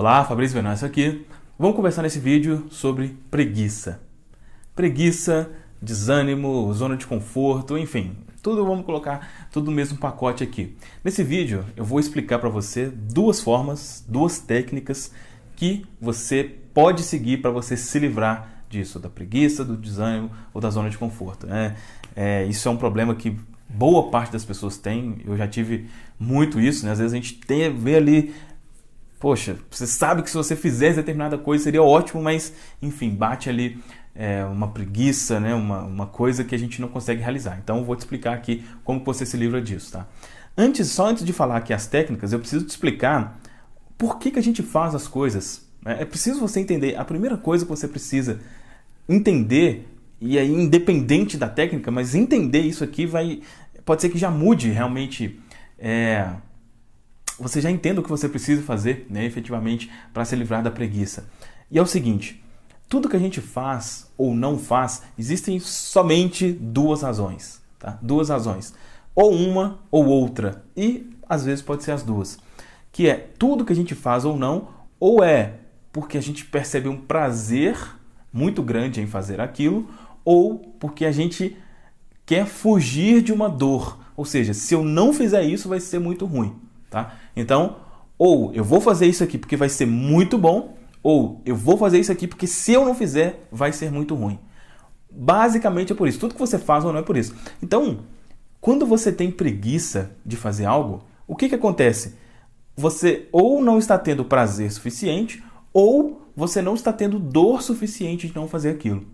Olá, Fabrício Venâncio aqui. Vamos conversar nesse vídeo sobre preguiça. Preguiça, desânimo, zona de conforto, enfim, tudo vamos colocar tudo no mesmo pacote aqui. Nesse vídeo eu vou explicar para você duas formas, duas técnicas que você pode seguir para você se livrar disso, da preguiça, do desânimo ou da zona de conforto. Né? É, isso é um problema que boa parte das pessoas tem. Eu já tive muito isso, né? Às vezes a gente tem, vê ali poxa, você sabe que se você fizesse determinada coisa seria ótimo, mas enfim, bate ali é, uma preguiça, né? uma, uma coisa que a gente não consegue realizar. Então eu vou te explicar aqui como você se livra disso. Tá? Antes, só antes de falar aqui as técnicas, eu preciso te explicar por que, que a gente faz as coisas. Né? É preciso você entender. A primeira coisa que você precisa entender, e aí independente da técnica, mas entender isso aqui vai. Pode ser que já mude realmente. É, você já entende o que você precisa fazer, né, efetivamente, para se livrar da preguiça. E é o seguinte: tudo que a gente faz ou não faz, existem somente duas razões. Tá? Duas razões. Ou uma ou outra. E às vezes pode ser as duas. Que é tudo que a gente faz ou não, ou é porque a gente percebe um prazer muito grande em fazer aquilo, ou porque a gente quer fugir de uma dor. Ou seja, se eu não fizer isso, vai ser muito ruim. Tá? Então, ou eu vou fazer isso aqui porque vai ser muito bom, ou eu vou fazer isso aqui porque se eu não fizer, vai ser muito ruim. Basicamente é por isso. Tudo que você faz ou não é por isso. Então, quando você tem preguiça de fazer algo, o que, que acontece? Você ou não está tendo prazer suficiente, ou você não está tendo dor suficiente de não fazer aquilo.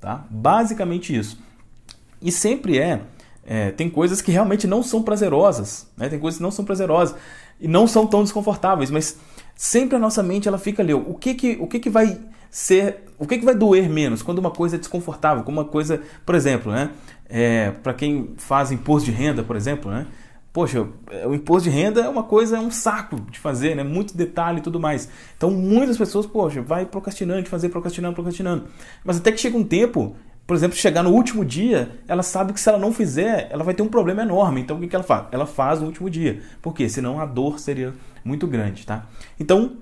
Tá? Basicamente isso. E sempre é é, tem coisas que realmente não são prazerosas, né? tem coisas que não são prazerosas e não são tão desconfortáveis, mas sempre a nossa mente ela fica ali, o que que, o que, que vai ser, o que, que vai doer menos quando uma coisa é desconfortável, como uma coisa, por exemplo, né? É, para quem faz imposto de renda, por exemplo, né? Poxa, o imposto de renda é uma coisa, é um saco de fazer, né? Muito detalhe e tudo mais. Então, muitas pessoas, poxa, vai procrastinando de fazer, procrastinando, procrastinando. Mas até que chega um tempo por exemplo, chegar no último dia, ela sabe que se ela não fizer, ela vai ter um problema enorme. Então, o que, ela faz? Ela faz no último dia. Por quê? Senão a dor seria muito grande, tá? Então,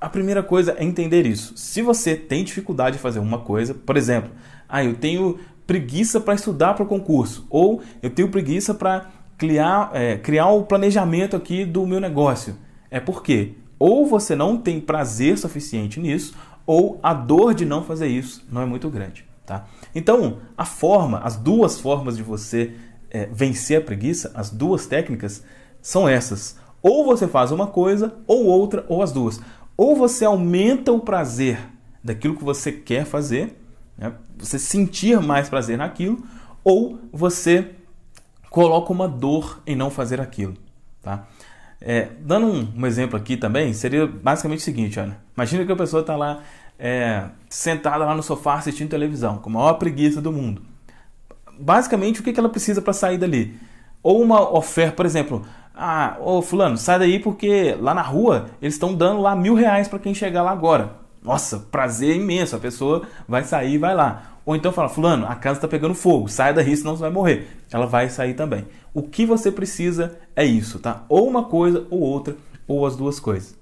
a primeira coisa é entender isso. Se você tem dificuldade de fazer uma coisa, por exemplo, ah, eu tenho preguiça para estudar para o concurso, ou eu tenho preguiça para criar, é, criar o planejamento aqui do meu negócio. É porque ou você não tem prazer suficiente nisso, ou a dor de não fazer isso não é muito grande. Tá? Então, a forma, as duas formas de você é, vencer a preguiça, as duas técnicas, são essas. Ou você faz uma coisa, ou outra, ou as duas. Ou você aumenta o prazer daquilo que você quer fazer, né? você sentir mais prazer naquilo, ou você coloca uma dor em não fazer aquilo. Tá? É, dando um, um, exemplo aqui também, seria basicamente o seguinte, olha, Imagina que a pessoa está lá é, sentada lá no sofá assistindo televisão, com a maior preguiça do mundo. Basicamente, o que ela precisa para sair dali? Ou uma oferta, por exemplo, ah, ô fulano, sai daí porque lá na rua eles estão dando lá mil reais para quem chegar lá agora. Nossa, prazer imenso, a pessoa vai sair e vai lá. Ou então fala, fulano, a casa está pegando fogo, sai daí senão você vai morrer. Ela vai sair também. O que você precisa é isso, tá? Ou uma coisa ou outra, ou as duas coisas.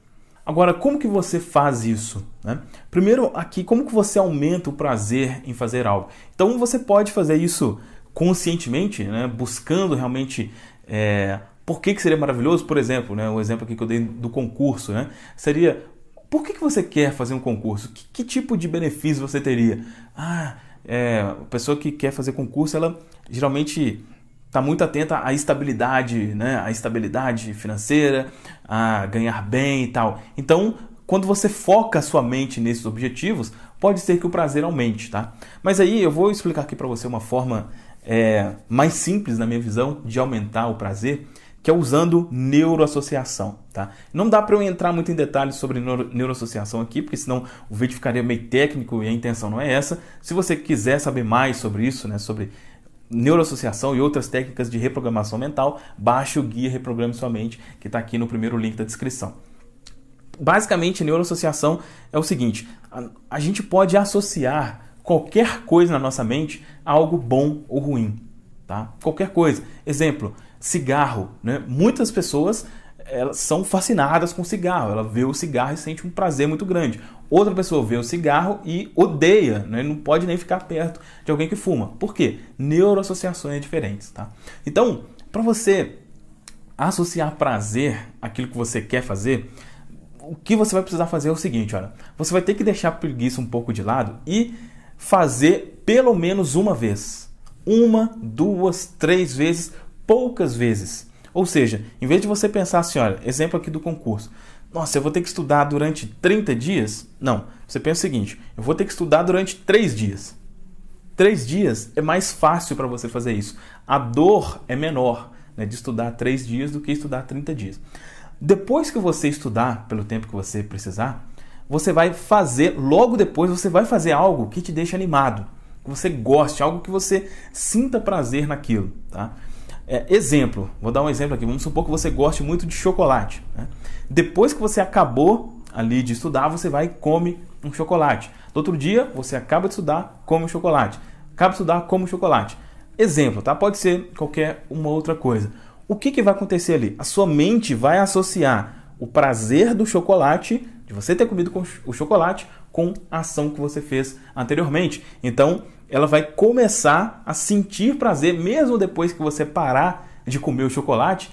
Agora, como que você faz isso? Né? Primeiro, aqui, como que você aumenta o prazer em fazer algo? Então, você pode fazer isso conscientemente, né? buscando realmente é, por que, que seria maravilhoso, por exemplo, né? o exemplo aqui que eu dei do concurso, né? seria por que, que você quer fazer um concurso? Que, que tipo de benefício você teria? Ah, é, a pessoa que quer fazer concurso, ela geralmente está muito atenta à estabilidade, né? à estabilidade financeira, a ganhar bem e tal. Então, quando você foca a sua mente nesses objetivos, pode ser que o prazer aumente, tá? Mas aí eu vou explicar aqui para você uma forma é, mais simples, na minha visão, de aumentar o prazer, que é usando neuroassociação, tá? Não dá para eu entrar muito em detalhes sobre neuro neuroassociação aqui, porque senão o vídeo ficaria meio técnico e a intenção não é essa. Se você quiser saber mais sobre isso, né, sobre neuroassociação e outras técnicas de reprogramação mental, baixe o guia Reprograme Sua Mente, que está aqui no primeiro link da descrição. Basicamente, neuroassociação é o seguinte: a, a gente pode associar qualquer coisa na nossa mente a algo bom ou ruim. Tá? Qualquer coisa. Exemplo, cigarro. Né? Muitas pessoas elas são fascinadas com cigarro. Ela vê o cigarro e sente um prazer muito grande outra pessoa vê o cigarro e odeia, né? não pode nem ficar perto de alguém que fuma. Por quê? Neuroassociações diferentes, tá? Então, para você associar prazer àquilo que você quer fazer, o que você vai precisar fazer é o seguinte, olha, você vai ter que deixar a preguiça um pouco de lado e fazer pelo menos uma vez. Uma, duas, três vezes, poucas vezes. Ou seja, em vez de você pensar assim, olha, exemplo aqui do concurso, nossa, eu vou ter que estudar durante 30 dias? Não. Você pensa o seguinte: eu vou ter que estudar durante 3 dias. 3 dias é mais fácil para você fazer isso. A dor é menor né, de estudar 3 dias do que estudar 30 dias. Depois que você estudar, pelo tempo que você precisar, você vai fazer, logo depois, você vai fazer algo que te deixa animado, que você goste, algo que você sinta prazer naquilo. Tá? É, exemplo, vou dar um exemplo aqui. Vamos supor que você goste muito de chocolate. Né? Depois que você acabou ali de estudar, você vai e come um chocolate. No outro dia, você acaba de estudar, come um chocolate. Acaba de estudar, come um chocolate. Exemplo, tá? Pode ser qualquer uma outra coisa. O que, que vai acontecer ali? A sua mente vai associar o prazer do chocolate, de você ter comido com o chocolate, com a ação que você fez anteriormente. Então, ela vai começar a sentir prazer mesmo depois que você parar de comer o chocolate.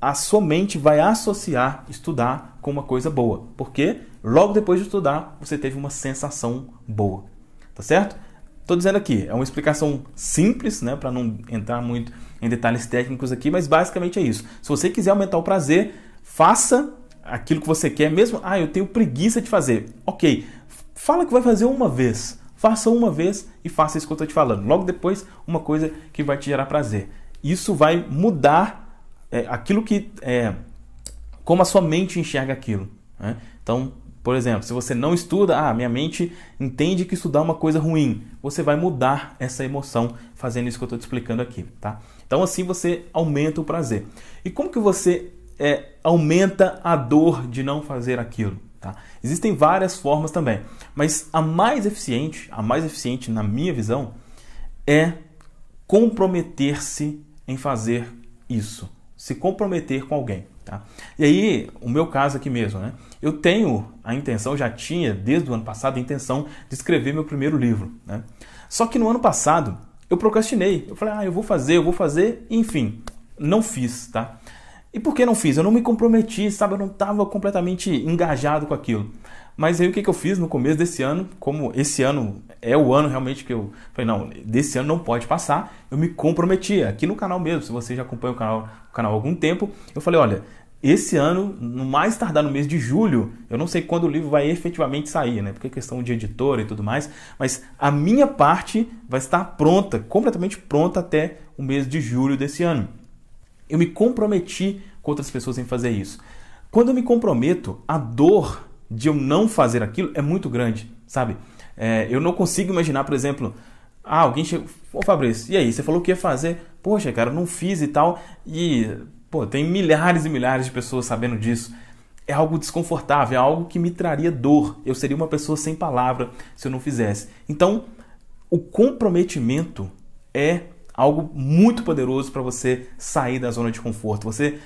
A sua mente vai associar estudar com uma coisa boa, porque logo depois de estudar você teve uma sensação boa, tá certo? Estou dizendo aqui, é uma explicação simples, né, para não entrar muito em detalhes técnicos aqui, mas basicamente é isso. Se você quiser aumentar o prazer, faça aquilo que você quer, mesmo, ah, eu tenho preguiça de fazer. OK, fala que vai fazer uma vez. Faça uma vez e faça isso que eu estou te falando. Logo depois, uma coisa que vai te gerar prazer. Isso vai mudar é, aquilo que. É, como a sua mente enxerga aquilo. Né? Então, por exemplo, se você não estuda, ah, minha mente entende que estudar é uma coisa ruim. Você vai mudar essa emoção fazendo isso que eu estou te explicando aqui, tá? Então assim você aumenta o prazer. E como que você é, aumenta a dor de não fazer aquilo. Tá? Existem várias formas também, mas a mais eficiente, a mais eficiente na minha visão, é comprometer-se em fazer isso, se comprometer com alguém. Tá? E aí, o meu caso aqui mesmo, né? Eu tenho a intenção, já tinha desde o ano passado a intenção de escrever meu primeiro livro, né? Só que no ano passado eu procrastinei, eu falei, ah, eu vou fazer, eu vou fazer, enfim, não fiz, tá? E por que não fiz? Eu não me comprometi, sabe? Eu não estava completamente engajado com aquilo. Mas aí o que, que eu fiz no começo desse ano, como esse ano é o ano realmente que eu falei, não, desse ano não pode passar, eu me comprometi aqui no canal mesmo. Se você já acompanha o canal, o canal há algum tempo, eu falei, olha, esse ano, no mais tardar no mês de julho, eu não sei quando o livro vai efetivamente sair, né? Porque é questão de editora e tudo mais, mas a minha parte vai estar pronta, completamente pronta até o mês de julho desse ano. Eu me comprometi com outras pessoas em fazer isso. Quando eu me comprometo, a dor de eu não fazer aquilo é muito grande, sabe? É, eu não consigo imaginar, por exemplo, ah, alguém chegou, ô Fabrício, e aí, você falou que ia fazer, poxa, cara, eu não fiz e tal, e, pô, tem milhares e milhares de pessoas sabendo disso. É algo desconfortável, é algo que me traria dor. Eu seria uma pessoa sem palavra se eu não fizesse. Então, o comprometimento é algo muito poderoso para você sair da zona de conforto. Você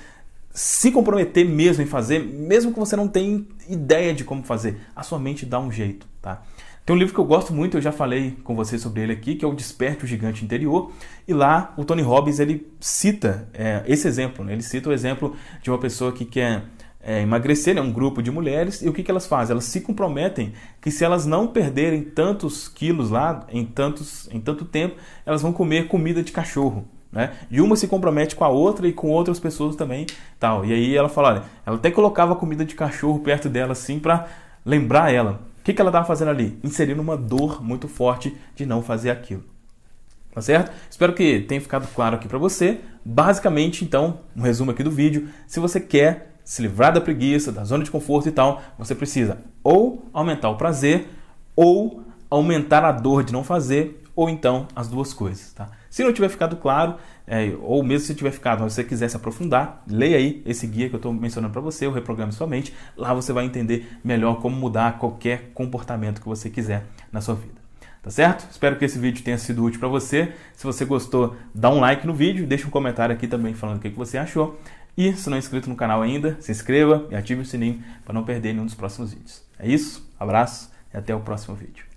se comprometer mesmo em fazer, mesmo que você não tenha ideia de como fazer, a sua mente dá um jeito, tá? Tem um livro que eu gosto muito, eu já falei com você sobre ele aqui, que é o Desperte o Gigante Interior, e lá o Tony Robbins ele cita é, esse exemplo, né? ele cita o exemplo de uma pessoa que quer é, emagrecer, é né? um grupo de mulheres, e o que, que elas fazem? Elas se comprometem que se elas não perderem tantos quilos lá em, tantos, em tanto tempo, elas vão comer comida de cachorro. Né? E uma se compromete com a outra e com outras pessoas também. tal. E aí ela fala, olha, ela até colocava comida de cachorro perto dela assim para lembrar ela. O que, que ela estava fazendo ali? Inserindo uma dor muito forte de não fazer aquilo. Tá certo? Espero que tenha ficado claro aqui para você. Basicamente, então, um resumo aqui do vídeo. Se você quer se livrar da preguiça, da zona de conforto e tal, você precisa ou aumentar o prazer ou aumentar a dor de não fazer, ou então as duas coisas. Tá? Se não tiver ficado claro, é, ou mesmo se tiver ficado, mas você quiser se aprofundar, leia aí esse guia que eu estou mencionando para você, o Reprograme Sua Mente. Lá você vai entender melhor como mudar qualquer comportamento que você quiser na sua vida. Tá certo? Espero que esse vídeo tenha sido útil para você. Se você gostou, dá um like no vídeo, deixa um comentário aqui também falando o que você achou. E se não é inscrito no canal ainda, se inscreva e ative o sininho para não perder nenhum dos próximos vídeos. É isso, abraço e até o próximo vídeo.